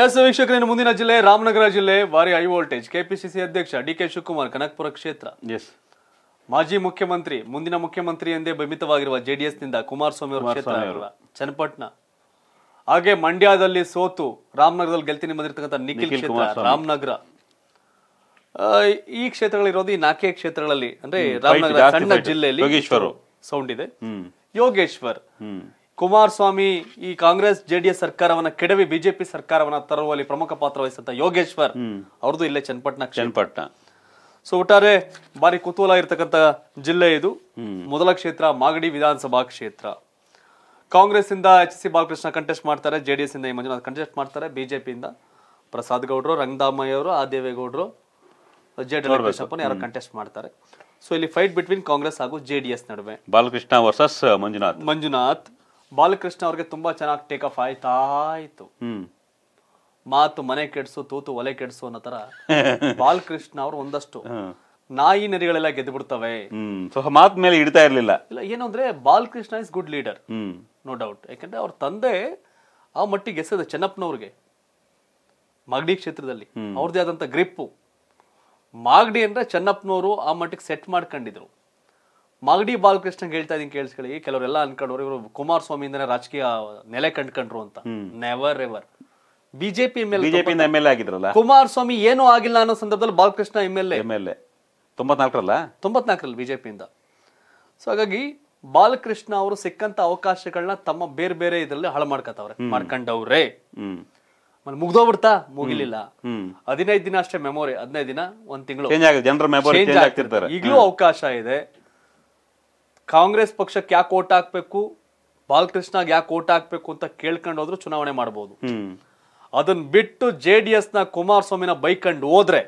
S ವೀಕ್ಷಕರೇನು ಮುಂದಿನ ಜಿಲ್ಲೆ ರಾಮನಗರ ಜಿಲ್ಲೆ ಭಾರಿ ಹೈ ವೋಲ್ಟೇಜ್ ಕೆಪಿಸಿಸಿ ಅಧ್ಯಕ್ಷ ಡಿ ಕೆ ಶಿವಕುಮಾರ್ ಕನಕಪುರ ಕ್ಷೇತ್ರ ಎಸ್ ಮಾಜಿ ಮುಖ್ಯಮಂತ್ರಿ ಮುಂದಿನ ಮುಖ್ಯಮಂತ್ರಿ ಎಂದೇ ಬಿಂಬಿತವಾಗಿರುವ ಜೆಡಿಎಸ್ ನಿಂದ ಕುಮಾರಸ್ವಾಮಿ ಅವರ ಕ್ಷೇತ್ರ ಚನ್ನಪಟ್ಟಣ ಹಾಗೆ ಮಂಡ್ಯದಲ್ಲಿ ಸೋತು ರಾಮನಗರದಲ್ಲಿ ಗೆಲ್ತೀನಿ ಬಂದಿರತಕ್ಕಂಥ ನಿಖಿಲ್ ಕ್ಷೇತ್ರ ರಾಮನಗರ ಈ ಕ್ಷೇತ್ರಗಳಿರೋದು ಈ ನಾಲ್ಕೇ ಕ್ಷೇತ್ರಗಳಲ್ಲಿ ಅಂದ್ರೆ ರಾಮನಗರ ಸಣ್ಣ ಜಿಲ್ಲೆಯಲ್ಲಿ ಸೌಂಡ್ ಇದೆ ಯೋಗೇಶ್ವರ್ ಕುಮಾರಸ್ವಾಮಿ ಈ ಕಾಂಗ್ರೆಸ್ ಎಸ್ ಸರ್ಕಾರವನ್ನ ಕೆಡವಿ ಬಿಜೆಪಿ ಸರ್ಕಾರವನ್ನ ತರುವಲ್ಲಿ ಪ್ರಮುಖ ಪಾತ್ರ ವಹಿಸಂತ ಯೋಗೇಶ್ವರ್ ಅವ್ರದ್ದು ಇಲ್ಲೇ ಚನ್ನಪಟ್ಟಣ ಚನ್ನಪಟ್ಟಣ ಸೊ ಒಟ್ಟಾರೆ ಭಾರಿ ಕುತೂಹಲ ಇರತಕ್ಕಂತ ಜಿಲ್ಲೆ ಇದು ಮೊದಲ ಕ್ಷೇತ್ರ ಮಾಗಡಿ ವಿಧಾನಸಭಾ ಕ್ಷೇತ್ರ ಕಾಂಗ್ರೆಸ್ ಇಂದ ಎಚ್ ಸಿ ಬಾಲಕೃಷ್ಣ ಕಂಟೆಸ್ಟ್ ಮಾಡ್ತಾರೆ ಜೆಡಿಎಸ್ ಇಂದ ಈ ಮಂಜುನಾಥ್ ಕಂಟೆಸ್ಟ್ ಮಾಡ್ತಾರೆ ಬಿಜೆಪಿಯಿಂದ ಪ್ರಸಾದ್ ಗೌಡ್ರು ರಂಗದಾಮಯ್ಯ ಅವರು ಆ ದೇವೇಗೌಡರು ಜೆ ಡಿ ಕೃಷ್ಣಪ್ಪನ ಯಾರು ಕಂಟೆಸ್ಟ್ ಮಾಡ್ತಾರೆ ಸೊ ಇಲ್ಲಿ ಫೈಟ್ ಬಿಟ್ವೀನ್ ಕಾಂಗ್ರೆಸ್ ಹಾಗೂ ಜೆಡಿಎಸ್ ನಡುವೆ ಬಾಲಕೃಷ್ಣ ವರ್ಸಸ್ ಮಂಜುನಾಥ್ ಮಂಜುನಾಥ್ ಬಾಲಕೃಷ್ಣ ಅವ್ರಿಗೆ ತುಂಬಾ ಚೆನ್ನಾಗಿ ಟೇಕ್ ಆಫ್ ಆಯ್ತಾ ಇತ್ತು ಮಾತು ಮನೆ ಕೆಡ್ಸು ತೂತು ಒಲೆ ಕೆಡ್ಸು ಅನ್ನೋ ತರ ಬಾಲಕೃಷ್ಣ ಅವ್ರು ಒಂದಷ್ಟು ನಾಯಿ ನೆರಿಗಳೆಲ್ಲ ಗೆದ್ದು ಬಿಡ್ತವೆ ಮಾತ್ ಮೇಲೆ ಇಡ್ತಾ ಇರ್ಲಿಲ್ಲ ಇಲ್ಲ ಏನಂದ್ರೆ Balakrishna is good leader no doubt ಯಾಕಂದ್ರೆ ಅವ್ರ ತಂದೆ ಆ ಮಟ್ಟಿಗೆ ಎಸೆದ ಚೆನ್ನಪ್ಪನವ್ರಿಗೆ ಮಾಗಡಿ ಕ್ಷೇತ್ರದಲ್ಲಿ ಅವ್ರದೇ ಆದಂತ ಗ್ರಿಪ್ಪು ಮಾಗಡಿ ಅಂದ್ರೆ ಚೆನ್ನಪ್ಪನವರು ಆ ಮಟ್ಟಿಗೆ ಸೆಟ್ ಮಾಡ್ಕೊಂಡಿದ್ರು ಮಾಗಡಿ ಬಾಲಕೃಷ್ಣ ಹೇಳ್ತಾ ಇದೀನಿ ಕೇಳಿಸ್ಕೊಳ್ಳಿ ಕೆಲವರೆಲ್ಲ ಅನ್ಕೊಂಡವ್ರು ಇವರು ಕುಮಾರಸ್ವಾಮಿಯಿಂದನೇ ರಾಜಕೀಯ ನೆಲೆ ಕಂಡ್ಕೊಂಡ್ರು ಅಂತ never ever BJP M L BJP M L ಆಗಿದ್ರಲ್ಲ ಸ್ವಾಮಿ ಏನೂ ಆಗಿಲ್ಲ ಅನ್ನೋ ಸಂದರ್ಭದಲ್ಲಿ Balakrishna M L M L A ತೊಂಬತ್ನಾಲ್ಕರಲ್ಲ ತೊಂಬತ್ನಾಲ್ಕರಲ್ಲಿ ಬಿಜೆಪಿಯಿಂದ ಸೊ ಹಾಗಾಗಿ ಬಾಲಕೃಷ್ಣ ಅವರು ಸಿಕ್ಕಂತ ಅವಕಾಶಗಳನ್ನ ತಮ್ಮ ಬೇರೆ ಬೇರೆ ಇದರಲ್ಲಿ ಹಾಳು ಮಾಡ್ಕತವ್ರೆ ಮಾಡ್ಕೊಂಡವ್ರೆ ಮುಗ್ದೋಗ್ಬಿಡ್ತಾ ಮುಗಿಲಿಲ್ಲ ಹದಿನೈದು ದಿನ ಅಷ್ಟೇ ಮೆಮೊರಿ ಹದಿನೈದು ದಿನ ಒಂದ್ ತಿಂಗಳು ಈಗಲೂ ಅವಕಾಶ ಇದೆ ಕಾಂಗ್ರೆಸ್ ಪಕ್ಷಕ್ಕೆ ಯಾಕೆ ಓಟ್ ಹಾಕ್ಬೇಕು ಬಾಲಕೃಷ್ಣ ಯಾಕೆ ಓಟ್ ಹಾಕ್ಬೇಕು ಅಂತ ಕೇಳ್ಕೊಂಡು ಹೋದ್ರು ಚುನಾವಣೆ ಮಾಡಬಹುದು ಅದನ್ನ ಬಿಟ್ಟು ಜೆ ಡಿ ಎಸ್ ನ ಕುಮಾರಸ್ವಾಮಿನ ಬೈಕಂಡು ಹೋದ್ರೆ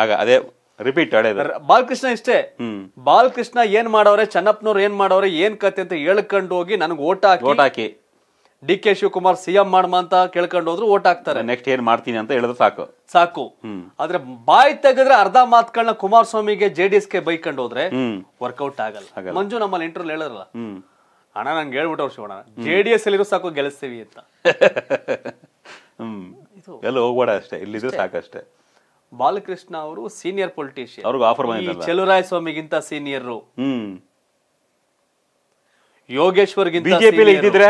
ಆಗ ಅದೇ ರಿಪೀಟ್ ಬಾಲಕೃಷ್ಣ ಇಷ್ಟೇ ಬಾಲಕೃಷ್ಣ ಏನ್ ಮಾಡವ್ರೆ ಚನ್ನಪ್ಪನವ್ರು ಏನ್ ಮಾಡವ್ರೆ ಏನ್ ಕತೆ ಅಂತ ಹೇಳ್ಕೊಂಡು ಹೋಗಿ ನನಗೆ ಓಟ್ ಹಾಕಿ ಓಟ್ ಹಾಕಿ ಡಿ ಕೆ ಶಿವಕುಮಾರ್ ಸಿಎಂ ಮಾಡಮ ಅಂತ ಕೇಳ್ಕೊಂಡು ಹೋದ್ರು ಓಟ್ ಹಾಕ್ತಾರೆ ನೆಕ್ಸ್ಟ್ ಏನ್ ಮಾಡ್ತೀನಿ ಅಂತ ಹೇಳಿದ್ರೆ ಸಾಕು ಸಾಕು ಆದ್ರೆ ಬಾಯಿ ತೆಗೆದ್ರೆ ಅರ್ಧ ಮಾತುಗಳನ್ನ ಕುಮಾರಸ್ವಾಮಿಗೆ ಜೆ ಡಿ ಕೆ ಬೈಕೊಂಡು ಹೋದ್ರೆ ವರ್ಕೌಟ್ ಆಗಲ್ಲ ಮಂಜು ನಮ್ಮಲ್ಲಿ ಇಂಟರ್ವ್ಯೂ ಹೇಳಿದ್ರಲ್ಲ ಅಣ್ಣ ನಂಗೆ ಹೇಳ್ಬಿಟ್ಟವ್ರು ಶಿವಣ್ಣ ಜೆ ಡಿ ಎಸ್ ಅಲ್ಲಿರೋ ಸಾಕು ಗೆಲ್ಲಿಸ್ತೀವಿ ಅಂತ ಎಲ್ಲೋ ಎಲ್ಲ ಹೋಗ್ಬೇಡ ಅಷ್ಟೇ ಸಾಕು ಅಷ್ಟೇ ಬಾಲಕೃಷ್ಣ ಅವರು ಸೀನಿಯರ್ ಪೊಲಿಟಿಷಿಯನ್ ಅವ್ರಿಗೆ ಆಫರ್ ಬಂದಿದೆ ಚೆಲುರಾಯ ಸ್ವಾಮಿಗಿಂತ ಸೀನಿಯರ್ ಹ್ಮ್ ಯೋಗೇಶ್ವರ್ಗಿಂತ ಬಿಜೆಪಿ ಇದ್ದಿದ್ರೆ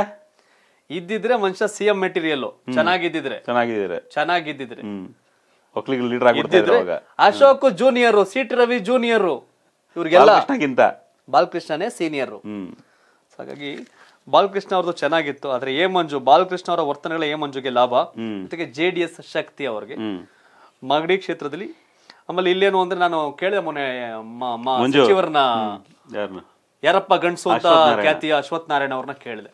ಇದ್ದಿದ್ರೆ ಮನುಷ್ಯ ಸಿಎಂ ಮೆಟೀರಿಯಲ್ ಚೆನ್ನಾಗಿದ್ದಿದ್ರೆ ಚೆನ್ನಾಗಿದ್ದೀರ ಚೆನ್ನಾಗಿದ್ದಿದ್ರೆ ಒಕ್ಲಿಗೆ ಲೀಡರ್ ಆಗಿಬಿಡ್ತಿದ್ರೆ Ashok junior CT Ravi junior ಇವ್ರಿಗೆಲ್ಲ ಬಾಲಕೃಷ್ಣನೇ ಸೀನಿಯರ್ ಹಾಗಾಗಿ ಬಾಲಕೃಷ್ಣ ಅವ್ರದ್ದು ಚೆನ್ನಾಗಿತ್ತು ಆದ್ರೆ ಎ ಮಂಜು ಬಾಲಕೃಷ್ಣ ಅವರ ವರ್ತನೆಗಳ ಎ ಮಂಜುಗೆ ಲಾಭ ಜೊತೆಗೆ ಜೆ ಡಿ ಎಸ್ ಶಕ್ತಿ ಅವ್ರಿಗೆ ಮಗಡಿ ಕ್ಷೇತ್ರದಲ್ಲಿ ಆಮೇಲೆ ಇಲ್ಲೇನು ಅಂದ್ರೆ ನಾನು ಕೇಳಿದೆ ಮೊನ್ನೆ ಸಚಿವರನ್ನ ಯಾರಪ್ಪ ಗಂಡಸು ಅಂತ ಖ್ಯಾತಿಯ ಅಶ್ವಥ್ ನಾರಾಯಣ ಅವ್ರನ್ನ ಕೇಳಿದೆ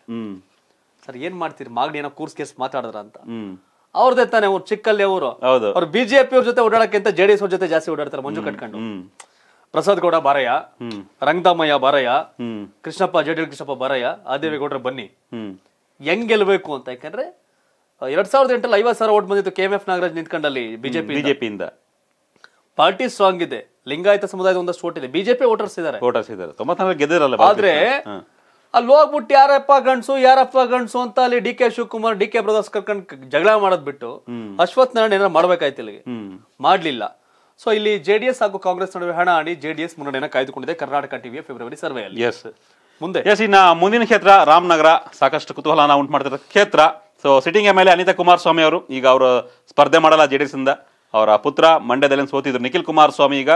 ಸರ್ ಏನ್ ಮಾಡ್ತೀರಿ ಮಾಗಡಿ ಏನೋ ಕೂರ್ಸ್ ಕೇಸ್ ಮಾತಾಡಿದ್ರ ಅಂತ ಅವ್ರದೇ ತಾನೆ ಅವ್ರು ಚಿಕ್ಕಲ್ಲಿ ಅವರು ಅವ್ರು ಬಿಜೆಪಿ ಅವ್ರ ಜೊತೆ ಓಡಾಡಕ್ಕಿಂತ ಜೆಡಿಎಸ್ ಅವ್ರ ಜೊತೆ ಜಾಸ್ತಿ ಓಡಾಡ್ತಾರೆ ಮಂಜು ಕಟ್ಕೊಂಡು ಪ್ರಸಾದ್ ಗೌಡ ಬಾರಯ್ಯ ರಂಗದಾಮಯ್ಯ ಬಾರಯ್ಯ ಕೃಷ್ಣಪ್ಪ ಜೆಡಿ ಕೃಷ್ಣಪ್ಪ ಬಾರಯ್ಯ ಆದೇವೇಗೌಡರ ಬನ್ನಿ ಹೆಂಗ್ ಗೆಲ್ಬೇಕು ಅಂತ ಯಾಕಂದ್ರೆ ಎರಡ್ ಸಾವಿರದ ಎಂಟಲ್ಲಿ ಐವತ್ ಸಾವಿರ ಓಟ್ ಬಂದಿತ್ತು ಕೆ ಎಂ ಎಫ್ ನಾಗರಾಜ್ ನಿಂತ್ಕೊಂಡಲ್ಲಿ ಬಿಜೆಪಿ ಬಿಜೆಪಿಯಿಂದ ಪಾರ್ಟಿ ಸ್ಟ್ರಾಂಗ್ ಇದೆ ಲಿಂಗಾಯತ ಸಮುದಾಯದ ಒಂದಷ್ಟು ಓಟ್ ಇದೆ ಬಿಜೆಪಿ ವೋಟರ್ಸ್ ಇದ್ದಾರೆ ವೋಟರ್ಸ್ ಇದ್ದಾರೆ ಆದ್ರೆ ಅಲ್ಲಿ ಹೋಗ್ಬಿಟ್ಟು ಯಾರಪ್ಪ ಗಂಡ್ಸು ಯಾರಪ್ಪ ಗಂಡ್ಸು ಅಂತ ಅಲ್ಲಿ D K Shivakumar D K brothers ಕರ್ಕೊಂಡ್ ಜಗಳ ಮಾಡೋದ್ ಬಿಟ್ಟು ಅಶ್ವಥ್ ನಾರಾಯಣ ಏನಾರು ಮಾಡ್ಬೇಕಾಯ್ತು ಇಲ್ಲಿಗೆ ಮಾಡ್ಲಿಲ್ಲ ಸೊ ಇಲ್ಲಿ ಜೆಡಿಎಸ್ ಹಾಗೂ ಕಾಂಗ್ರೆಸ್ ನಡುವೆ ಹಣ ಆಡಿ ಜೆಡಿಎಸ್ ಮುನ್ನಡೆಯನ್ನು ಕಾಯ್ದುಕೊಂಡಿದೆ ಕರ್ನಾಟಕ ಟಿವಿಯ ಫೆಬ್ರವರಿ ಸರ್ವೆಯಲ್ಲಿ ಎಸ್ ಮುಂದೆ ಎಸ್ ಇನ್ನ ಮುಂದಿನ ಕ್ಷೇತ್ರ ರಾಮನಗರ ಸಾಕಷ್ಟು ಕುತೂಹಲನ ಉಂಟು ಮಾಡ್ತಿರೋ ಕ್ಷೇತ್ರ so sitting M L A Anita Kumaraswamy ಅವರು ಈಗ ಅವರು ಸ್ಪರ್ಧೆ ಮಾಡಲ್ಲ ಜೆಡಿಎಸ್ ಇಂದ ಅವರ ಪುತ್ರ ಮಂಡ್ಯದಲ್ಲಿ ಸೋತಿದ್ರು ನಿಖಿಲ್ ಕುಮಾರಸ್ವಾಮಿ ಈಗ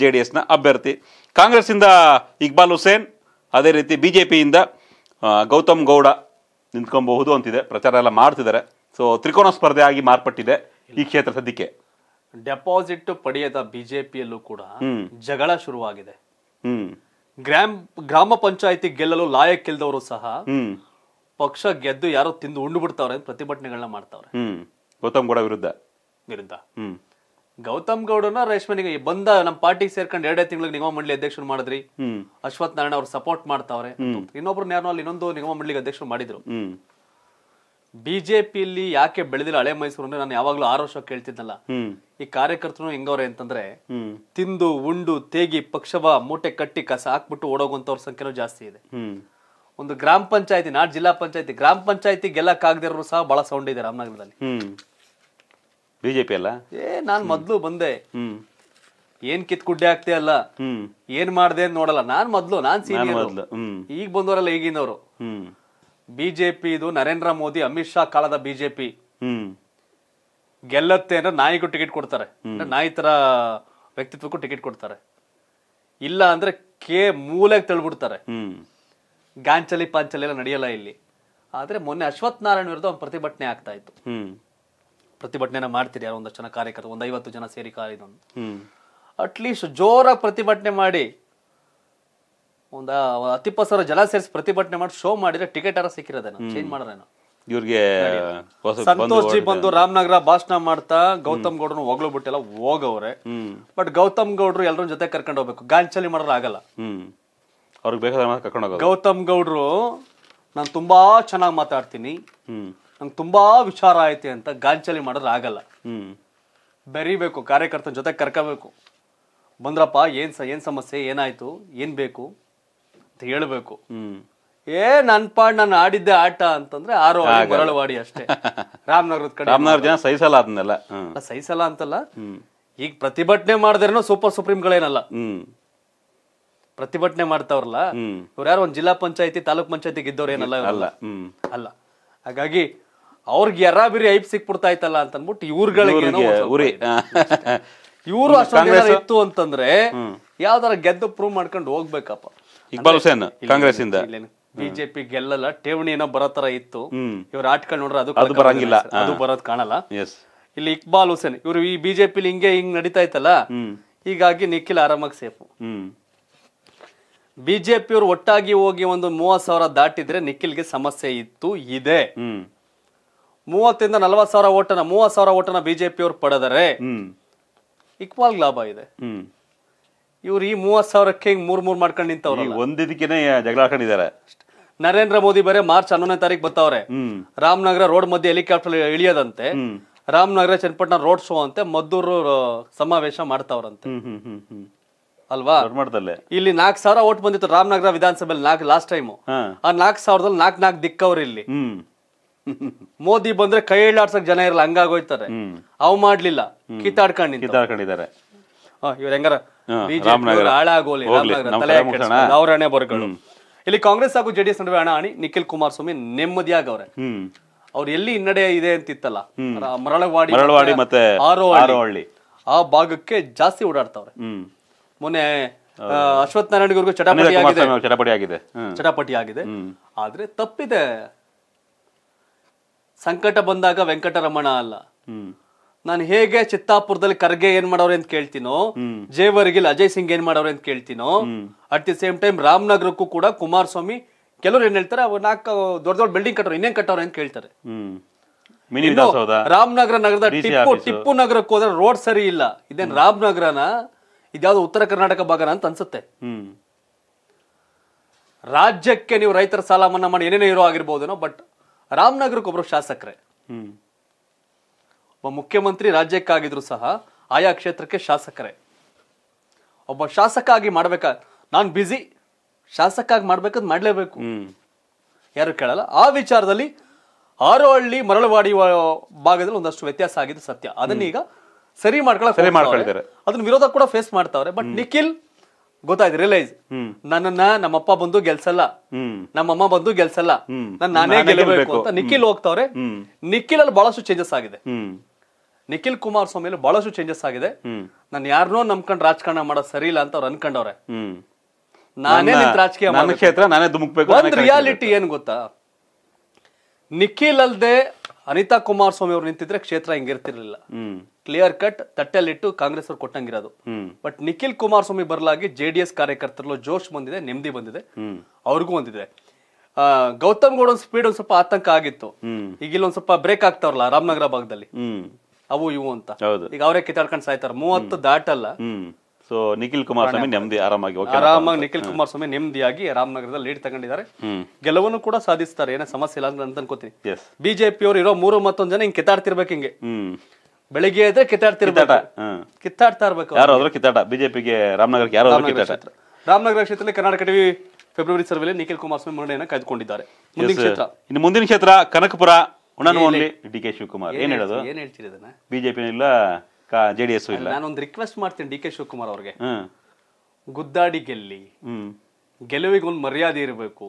ಜೆಡಿಎಸ್ನ ಅಭ್ಯರ್ಥಿ ಕಾಂಗ್ರೆಸ್ ಇಂದ ಇಕ್ಬಾಲ್ ಹುಸೇನ್ ಅದೇ ರೀತಿ ಬಿ ಜೆ ಪಿಯಿಂದ ಗೌತಮ್ ಗೌಡ ನಿಂತ್ಕೊಬಹುದು ಅಂತಿದೆ ಪ್ರಚಾರ ಎಲ್ಲ ಮಾಡ್ತಿದ್ದಾರೆ ಸೊ ತ್ರಿಕೋನ ಸ್ಪರ್ಧೆ ಆಗಿ ಮಾರ್ಪಟ್ಟಿದೆ ಈ ಕ್ಷೇತ್ರ ಸದ್ಯಕ್ಕೆ ಡೆಪಾಸಿಟ್ ಪಡೆಯದ ಬಿಜೆಪಿಯಲ್ಲೂ ಕೂಡ ಜಗಳ ಶುರುವಾಗಿದೆ ಗ್ರಾಮ್ ಗ್ರಾಮ ಪಂಚಾಯತಿ ಗೆಲ್ಲಲು ಲಾಯಕ್ಕಿಲ್ದವರು ಸಹ ಪಕ್ಷ ಗೆದ್ದು ಯಾರೋ ತಿಂದು ಉಂಡು ಬಿಡ್ತಾವ್ರೆ ಪ್ರತಿಭಟನೆಗಳನ್ನ ಮಾಡ್ತಾವ್ರೆ ಗೌತಮ್ ಗೌಡ ವಿರುದ್ಧ ವಿರುದ್ಧ ಗೌತಮ್ ಗೌಡನ ರೇಷ್ಮನಿಗೆ ಬಂದ ನಮ್ಮ ಪಾರ್ಟಿಗೆ ಸೇರ್ಕೊಂಡು ಎರಡೇ ತಿಂಗಳಿಗೆ ನಿಗಮ ಮಂಡಳಿ ಅಧ್ಯಕ್ಷರು ಮಾಡಿದ್ರಿ ಅಶ್ವಥ್ ನಾರಾಯಣ ಅವ್ರು ಸಪೋರ್ಟ್ ಮಾಡ್ತಾವ್ರೆ ಇನ್ನೊಬ್ರು ಯಾರು ಅಲ್ಲಿ ಇನ್ನೊಂದು ನಿಗಮ ಮಂಡಳಿಗೆ ಅಧ್ಯಕ್ಷರು ಮಾಡಿದ್ರು ಬಿಜೆಪಿಯಲ್ಲಿ ಯಾಕೆ ಬೆಳೆದಿಲ್ಲ ಹಳೆ ಮೈಸೂರು ಅಂದ್ರೆ ನಾನು ಯಾವಾಗ್ಲೂ ಆರು ವರ್ಷ ಕೇಳ್ತಿದ್ದಲ್ಲ ಈ ಕಾರ್ಯಕರ್ತರು ಹೆಂಗವ್ರೆ ಅಂತಂದ್ರೆ ತಿಂದು ಉಂಡು ತೇಗಿ ಪಕ್ಷವ ಮೂಟೆ ಕಟ್ಟಿ ಕಸ ಹಾಕ್ಬಿಟ್ಟು ಓಡೋಗುವಂತವ್ರ ಸಂಖ್ಯೆನೂ ಜಾಸ್ತಿ ಇದೆ ಒಂದು ಗ್ರಾಮ ಪಂಚಾಯತಿ ನಾಡ್ ಜಿಲ್ಲಾ ಪಂಚಾಯತಿ ಗ್ರಾಮ ಪಂಚಾಯತಿ ಗೆಲ್ಲಕ್ಕಾಗದಿರೋರು ಸಹ ಬಹಳ ಸೌಂಡ್ ಇದೆ ರಾಮನಗರದಲ್ಲಿ ಬಿಜೆಪಿ ಅಲ್ಲ ಏ ನಾನು ಮೊದಲು ಬಂದೆ ಏನ್ ಕಿತ್ ಕುಡ್ಡೆ ಆಗ್ತೇ ಅಲ್ಲ ಏನ್ ಮಾಡ್ದೆ ಅಂತ ನೋಡಲ್ಲ ನಾನ್ ಮೊದ್ಲು ನಾನ್ ಸೀನಿಯರ್ ಈಗ ಬಂದವರಲ್ಲ ಈಗಿನವರು ಬಿಜೆಪಿ ಇದು ನರೇಂದ್ರ ಮೋದಿ ಅಮಿತ್ ಶಾ ಕಾಲದ ಬಿಜೆಪಿ ಗೆಲ್ಲತ್ತೆ ಅಂದ್ರೆ ನಾಯಿಗೂ ಟಿಕೆಟ್ ಕೊಡ್ತಾರೆ ನಾಯಿ ತರ ವ್ಯಕ್ತಿತ್ವಕ್ಕೂ ಟಿಕೆಟ್ ಕೊಡ್ತಾರೆ ಇಲ್ಲ ಅಂದ್ರೆ ಕೆ ಮೂಲೆಗೆ ತಳ್ಬಿಡ್ತಾರೆ ಗಾಂಚಲಿ ಪಾಂಚಲಿ ಎಲ್ಲ ನಡೆಯಲ್ಲ ಇಲ್ಲಿ ಆದ್ರೆ ಮೊನ್ನೆ ಅಶ್ವತ್ಥ್ ನಾರಾಯಣ ವಿರುದ್ಧ ಒಂದು ಪ್ರತಿಭಟನೆ ಆಗ್ತಾ ಇತ್ತು ಪ್ರತಿಭಟನೆ ಮಾಡ್ತೀರಿ ಯಾರೋ ಒಂದಷ್ಟು ಜನ ಕಾರ್ಯಕರ್ತರು ಒಂದ್ ಐವತ್ತು ಜನ ಸೇರಿ ಕಾರಿದೊಂದು ಅಟ್ಲೀಸ್ಟ್ ಜೋರ ಪ್ರತಿಭಟನೆ ಮಾಡಿ ಒಂದ ಅತಿಪಸರ ಸಾವಿರ ಜನ ಸೇರಿಸಿ ಪ್ರತಿಭಟನೆ ಮಾಡಿ ಶೋ ಮಾಡಿದ್ರೆ ಟಿಕೆಟ್ ಯಾರ ಸಿಕ್ಕಿರೋದೇನೋ ಚೇಂಜ್ ಮಾಡೋರೇನೋ ಇವ್ರಿಗೆ ಸಂತೋಷ್ ಜಿ ಬಂದು ರಾಮನಗರ ಭಾಷಣ ಮಾಡ್ತಾ ಗೌತಮ್ ಗೌಡ್ರನ್ನ ಹೋಗ್ಲು ಬಿಟ್ಟೆಲ್ಲ ಹೋಗವ್ರೆ ಬಟ್ ಗೌತಮ್ ಗೌಡ್ರು ಎಲ್ರ ಜೊತೆ ಕರ್ಕೊಂಡು ಹೋಗ್ಬೇಕು ಗಾಂಚಲಿ ಮಾಡ್ರ ಆಗಲ್ಲ ಅವ್ರಿಗೆ ಗೌತಮ್ ಗೌಡ್ರು ನಾನು ತುಂಬಾ ಚೆನ್ನಾಗಿ ಮಾತಾಡ್ತೀನಿ ನಂಗೆ ತುಂಬ ವಿಚಾರ ಐತೆ ಅಂತ ಗಾಂಚಲಿ ಮಾಡೋದು ಆಗಲ್ಲ ಬೆರಿಬೇಕು ಕಾರ್ಯಕರ್ತನ ಜೊತೆ ಕರ್ಕೋಬೇಕು ಬಂದ್ರಪ್ಪ ಏನು ಸ ಏನು ಸಮಸ್ಯೆ ಏನಾಯಿತು ಏನು ಬೇಕು ಅಂತ ಹೇಳಬೇಕು ಏ ನನ್ನ ಪಾಡ್ ನಾನು ಆಡಿದ್ದೆ ಆಟ ಅಂತಂದ್ರೆ ಆರು ಬರಳವಾಡಿ ಅಷ್ಟೇ ರಾಮನಗರದ ಕಡೆ ರಾಮನಗರ ಜನ ಸಹಿಸಲ್ಲ ಅದನ್ನೆಲ್ಲ ಸಹಿಸಲ್ಲ ಅಂತಲ್ಲ ಈಗ ಪ್ರತಿಭಟನೆ ಮಾಡಿದ್ರೇನು ಸೂಪರ್ ಸುಪ್ರೀಂಗಳೇನಲ್ಲ ಪ್ರತಿಭಟನೆ ಮಾಡ್ತಾವ್ರಲ್ಲ ಇವ್ರು ಯಾರು ಒಂದ್ ಜಿಲ್ಲಾ ಪಂಚಾಯತಿ ತಾಲೂಕ್ ಪಂಚಾಯತಿ ಗೆದ್ದವ್ರು ಅಲ್ಲ ಹಾಗಾಗಿ ಅವ್ರಿಗೆ ಎರ ಬಿರಿ ಐಪ್ ಸಿಕ್ಬಿಡ್ತಾ ಇತ್ತಲ್ಲ ಅಂತನ್ಬಿಟ್ಟು ಇವ್ರಗಳಿಗೆ ಉರಿ ಇವರು ಅಷ್ಟೊಂದು ಇತ್ತು ಅಂತಂದ್ರೆ ಯಾವ್ದಾರ ಗೆದ್ದು ಪ್ರೂವ್ ಮಾಡ್ಕೊಂಡು ಹೋಗ್ಬೇಕಪ್ಪ ಇಕ್ಬಾಲ್ ಹುಸೇನ್ ಕಾಂಗ್ರೆಸ್ ಬಿಜೆಪಿ ಗೆಲ್ಲಲ್ಲ ಠೇವಣಿ ಏನೋ ಬರೋ ತರ ಇತ್ತು ಇವ್ರ ಆಟಗಳು ನೋಡ್ರೆ ಅದು ಬರಂಗಿಲ್ಲ ಅದು ಬರೋದ್ ಕಾಣಲ್ಲ ಇಲ್ಲಿ ಇಕ್ಬಾಲ್ ಹುಸೇನ್ ಇವ್ರು ಈ ಬಿಜೆಪಿ ಹಿಂಗೆ ಹಿಂಗ್ ನಡೀತಾ ಇತ್ತಲ್ಲ ಹೀಗಾಗಿ ನಿಖಿಲ್ ಆರಾಮಾಗಿ ಸೇಫು ಬಿಜೆಪಿಯವ್ರು ಒಟ್ಟಾಗಿ ಹೋಗಿ ಒಂದು ಮೂವತ್ ಸಾವಿರ ದಾಟಿದ್ರೆ ನಿಖಿಲ್ಗೆ ಸಮಸ್ಯೆ ಇತ್ತು ಇದೆ ಮೂವತ್ತಿಂದ ನಲ್ವತ್ ಸಾವಿರ ಓಟನ ಮೂವತ್ ಸಾವಿರ ಓಟನ ಬಿಜೆಪಿಯವ್ರು ಪಡೆದರೆ ಇಕ್ವಾಲ್ ಲಾಭ ಇದೆ ಇವ್ರು ಈ ಮೂವತ್ ಸಾವಿರಕ್ಕೆ ಮೂರ್ ಮೂರ್ ಮಾಡ್ಕೊಂಡು ನಿಂತವ್ರು ಒಂದಿದಕ್ಕಿನೇ ಜಗಳ ಹಾಕೊಂಡಿದ್ದಾರೆ ನರೇಂದ್ರ ಮೋದಿ ಬೇರೆ ಮಾರ್ಚ್ ಹನ್ನೊಂದನೇ ತಾರೀಕು ಬರ್ತಾವ್ರೆ ರಾಮನಗರ ರೋಡ್ ಮಧ್ಯೆ ಹೆಲಿಕಾಪ್ಟರ್ ಇಳಿಯದಂತೆ ರಾಮನಗರ ಚನ್ನಪಟ್ಟಣ ರೋಡ್ ಶೋ ಅಂತ ಮದ್ದೂರು ಸಮಾವೇಶ ಮಾಡ್ತಾವ್ರಂತೆ ಅಲ್ವಾ ಇಲ್ಲಿ ನಾಲ್ಕ್ ಸಾವಿರ ಓಟ್ ಬಂದಿತ್ತು ರಾಮನಗರ ವಿಧಾನಸಭೆಯಲ್ಲಿ ನಾಲ್ಕು ಲಾಸ್ಟ್ ಟೈಮ್ ಆ ನಾಲ್ಕ್ ಸಾವಿರದಲ್ಲಿ ನಾಲ್ಕ್ ನಾಲ್ಕು ದಿಕ್ಕವ್ರಿ ಇಲ್ಲಿ ಮೋದಿ ಬಂದ್ರೆ ಕೈ ಜನ ಇರಲ್ಲ ಹಂಗಾಗೋಯ್ತಾರೆ ಅವ್ ಮಾಡ್ಲಿಲ್ಲ ಕಿತ್ತಾಡ್ಕೊಂಡಿದ್ದಾರೆ ಕಿತ್ತಾಡ್ಕೊಂಡಿದ್ದಾರೆ ಇಲ್ಲಿ ಕಾಂಗ್ರೆಸ್ ಹಾಗೂ ಜೆಡಿಎಸ್ ನಡುವೆ ಹಣ ಹಣಿ ನಿಖಿಲ್ ಕುಮಾರಸ್ವಾಮಿ ಅವ್ರೆ ಅವ್ರು ಎಲ್ಲಿ ಹಿನ್ನಡೆ ಇದೆ ಅಂತಿತ್ತಲ್ಲ ಮರಳವಾಡಿ ಮರಳವಾಡಿ ಮತ್ತೆ ಆರೋಹಳ್ಳಿ ಆ ಭಾಗಕ್ಕೆ ಜಾಸ್ತಿ ಓಡಾಡ್ತಾವ್ರೆ ಮೊನ್ನೆ ಅಶ್ವಥ್ ನಾರಾಯಣ್ ಆಗಿದೆ ಚಟಾಪಟಿ ಆಗಿದೆ ಆದ್ರೆ ತಪ್ಪಿದೆ ಸಂಕಟ ಬಂದಾಗ ವೆಂಕಟರಮಣ ಅಲ್ಲ ನಾನು ಹೇಗೆ ಚಿತ್ತಾಪುರದಲ್ಲಿ ಕರ್ಗೆ ಏನ್ ಮಾಡೋರೆ ಅಂತ ಕೇಳ್ತೀನೋ ಜೇವರ್ಗಿಲ್ ಅಜಯ್ ಸಿಂಗ್ ಏನ್ ಮಾಡೋರೆ ಅಂತ ಕೇಳ್ತೀನೋ ಅಟ್ ದಿ ಸೇಮ್ ಟೈಮ್ ರಾಮನಗರಕ್ಕೂ ಕೂಡ ಕುಮಾರಸ್ವಾಮಿ ಕೆಲವ್ರು ಏನ್ ಹೇಳ್ತಾರೆ ಅವ್ರು ನಾಲ್ಕು ದೊಡ್ಡ ದೊಡ್ಡ ಬಿಲ್ಡಿಂಗ್ ಕಟ್ಟೋರು ಇನ್ನೇನ್ ಕಟ್ಟವ್ರೆ ಅಂತ ಕೇಳ್ತಾರೆ ರಾಮನಗರ ನಗರದ ಟಿಪ್ಪು ಟಿಪ್ಪು ನಗರಕ್ಕೆ ಹೋದ್ರೆ ರೋಡ್ ಸರಿ ಇಲ್ಲ ಇದೇನ್ ರಾಮನಗರನ ಇದ್ಯಾವ್ದು ಉತ್ತರ ಕರ್ನಾಟಕ ಭಾಗನ ಅಂತ ಅನ್ಸುತ್ತೆ ರಾಜ್ಯಕ್ಕೆ ನೀವು ರೈತರ ಸಾಲ ಮನ್ನಾ ಮಾಡಿ ಏನೇನೋ ಇರೋ ಆಗಿರ್ಬೋದೇನೋ ಬಟ್ ರಾಮನಗರಕ್ಕೊಬ್ರು ಶಾಸಕರೇ ಒಬ್ಬ ಮುಖ್ಯಮಂತ್ರಿ ರಾಜ್ಯಕ್ಕಾಗಿದ್ರು ಸಹ ಆಯಾ ಕ್ಷೇತ್ರಕ್ಕೆ ಶಾಸಕರೇ ಒಬ್ಬ ಶಾಸಕ ಆಗಿ ಮಾಡ್ಬೇಕಾ ನಾನು ಬ್ಯುಸಿ ಶಾಸಕ ಆಗಿ ಮಾಡ್ಬೇಕಂದ್ ಮಾಡ್ಲೇಬೇಕು ಯಾರು ಕೇಳಲ್ಲ ಆ ವಿಚಾರದಲ್ಲಿ ಆರೋಹಳ್ಳಿ ಮರಳವಾಡಿ ಭಾಗದಲ್ಲಿ ಒಂದಷ್ಟು ವ್ಯತ್ಯಾಸ ಆಗಿದೆ ಸತ್ಯ ಅದನ್ನೀಗ ಸರಿ ಮಾಡ್ಕೊಳ್ಳೋಕೆ ಅದನ್ನ ವಿರೋಧ ಕೂಡ ಫೇಸ್ ಮಾಡ್ತಾವ್ರೆ ಬಟ್ ನಿಖಿಲ್ ಗೊತ್ತಾಯ್ತು ರಿಯಲೈಸ್ ನನ್ನನ್ನ ನಮ್ಮಪ್ಪ ಬಂದು ಗೆಲ್ಸಲ್ಲ ನಮ್ಮಮ್ಮ ಬಂದು ಗೆಲ್ಸಲ್ಲ ನಾನೇ ಗೆಲ್ಲಬೇಕು ಅಂತ ನಿಖಿಲ್ ಹೋಗ್ತಾವ್ರೆ ನಿಖಿಲ್ ಅಲ್ಲಿ ಬಹಳಷ್ಟು ಚೇಂಜಸ್ ಆಗಿದೆ ನಿಖಿಲ್ ಕುಮಾರ್ ಸ್ವಾಮಿ ಬಹಳಷ್ಟು ಚೇಂಜಸ್ ಆಗಿದೆ ನಾನು ಯಾರನ್ನೋ ನಂಬ್ಕೊಂಡು ರಾಜಕಾರಣ ಮಾಡೋದು ಸರಿ ಇಲ್ಲ ಅಂತ ಅವ್ರು ಅನ್ಕೊಂಡವ್ರೆ ನಾನೇ ರಾಜಕೀಯ ಕ್ಷೇತ್ರ ನಾನೇ ದುಮುಕ್ಬೇಕು ರಿಯಾಲಿಟಿ ಏನ್ ಗೊತ್ತಾ ನಿಖಿಲ್ ಅಲ್ದೆ ಅನಿತಾ ಕುಮಾರಸ್ವಾಮಿ ಅವರು ನಿಂತಿದ್ರೆ ಕ್ಷೇತ್ರ ಹಿಂಗಿರ್ತಿರ್ಲಿಲ್ಲ ಕ್ಲಿಯರ್ ಕಟ್ ತಟ್ಟೆಲಿಟ್ಟು ಕಾಂಗ್ರೆಸ್ ಅವ್ರು ಕೊಟ್ಟಂಗಿರೋದು ಬಟ್ ನಿಖಿಲ್ ಕುಮಾರಸ್ವಾಮಿ ಬರ್ಲಾಗಿ ಜೆ ಡಿ ಎಸ್ ಕಾರ್ಯಕರ್ತರಲ್ಲೂ ಜೋಶ್ ಬಂದಿದೆ ನೆಮ್ಮದಿ ಬಂದಿದೆ ಅವ್ರಿಗೂ ಒಂದಿದೆ ಗೌತಮ್ ಗೌಡ ಸ್ಪೀಡ್ ಒಂದ್ ಸ್ವಲ್ಪ ಆತಂಕ ಆಗಿತ್ತು ಈಗ ಒಂದ್ ಸ್ವಲ್ಪ ಬ್ರೇಕ್ ಆಗ್ತಾವ್ರಲ್ಲ ರಾಮನಗರ ಭಾಗದಲ್ಲಿ ಅವು ಇವು ಅಂತ ಈಗ ಅವರೇ ಕಿತ್ತಾಡ್ಕೊಂಡು ಸಾಯ್ತಾರ ಮೂವತ್ತು ದಾಟಲ್ಲ ಸೊ ನಿಖಿಲ್ ಕುಮಾರಸ್ವಾಮಿ ನೆಮ್ಮದಿ ಆರಾಮಾಗಿ ಆರಾಮಾಗಿ ನಿಖಿಲ್ ಕುಮಾರಸ್ವಾಮಿ ನೆಮ್ಮದಿಯಾಗಿ ರಾಮನಗರದಲ್ಲಿ ಲೀಡ್ ತಗೊಂಡಿದ್ದಾರೆ ಗೆಲುವನ್ನು ಕೂಡ ಸಾಧಿಸ್ತಾರೆ ಏನೋ ಸಮಸ್ಯೆ ಇಲ್ಲ ಅಂತ ಅನ್ಕೋತೀನಿ ಅವರು ಇರೋ ಮೂರು ಮತ್ತೊಂದು ಜನ ಹಿಂಗೆ ಕಿತ್ತಾಡ್ತಿರ್ಬೇಕು ಹಿಂಗೆ ಬೆಳಿಗ್ಗೆ ಇದ್ರೆ ಕಿತ್ತಾಡ್ತಿರ್ಬೇಕು ಕಿತ್ತಾಡ್ತಾ ಇರ್ಬೇಕು ಯಾರಾದ್ರೂ ಕಿತ್ತಾಟ ಬಿಜೆಪಿಗೆ ರಾಮನಗರಕ್ಕೆ ಕಿತ್ತಾಟ ರಾಮನಗರ ಕ್ಷೇತ್ರದಲ್ಲಿ ಕರ್ನಾಟಕ ಟಿವಿ ಫೆಬ್ರವರಿ ಸರ್ವೆಯಲ್ಲಿ ನಿಖಿಲ್ ಕುಮಾರಸ್ವಾಮಿ ಮುನ್ನಡೆಯನ್ನು ಕಾಯ್ದುಕೊಂಡಿದ್ದಾರೆ ಮುಂದಿನ ಕ್ಷೇತ್ರ ಇನ್ನು ಮುಂದಿನ ಕ್ಷೇತ್ರ ಕನಕಪುರ ಡಿ ಕೆ ಶಿವಕುಮಾರ್ ಏನ್ ಹೇಳೋದು ಏನ್ ಇಲ್ಲ ಜೆ ಡಿ ಎಸ್ ಇಲ್ಲ ನಾನೊಂದು ರಿಕ್ವೆಸ್ಟ್ ಮಾಡ್ತೀನಿ ಡಿ ಕೆ ಶಿವಕುಮಾರ್ ಅವ್ರಿಗೆ ಗುದ್ದಾಡಿ ಗೆಲ್ಲಿ ಗೆಲುವಿಗೆ ಒಂದು ಮರ್ಯಾದೆ ಇರಬೇಕು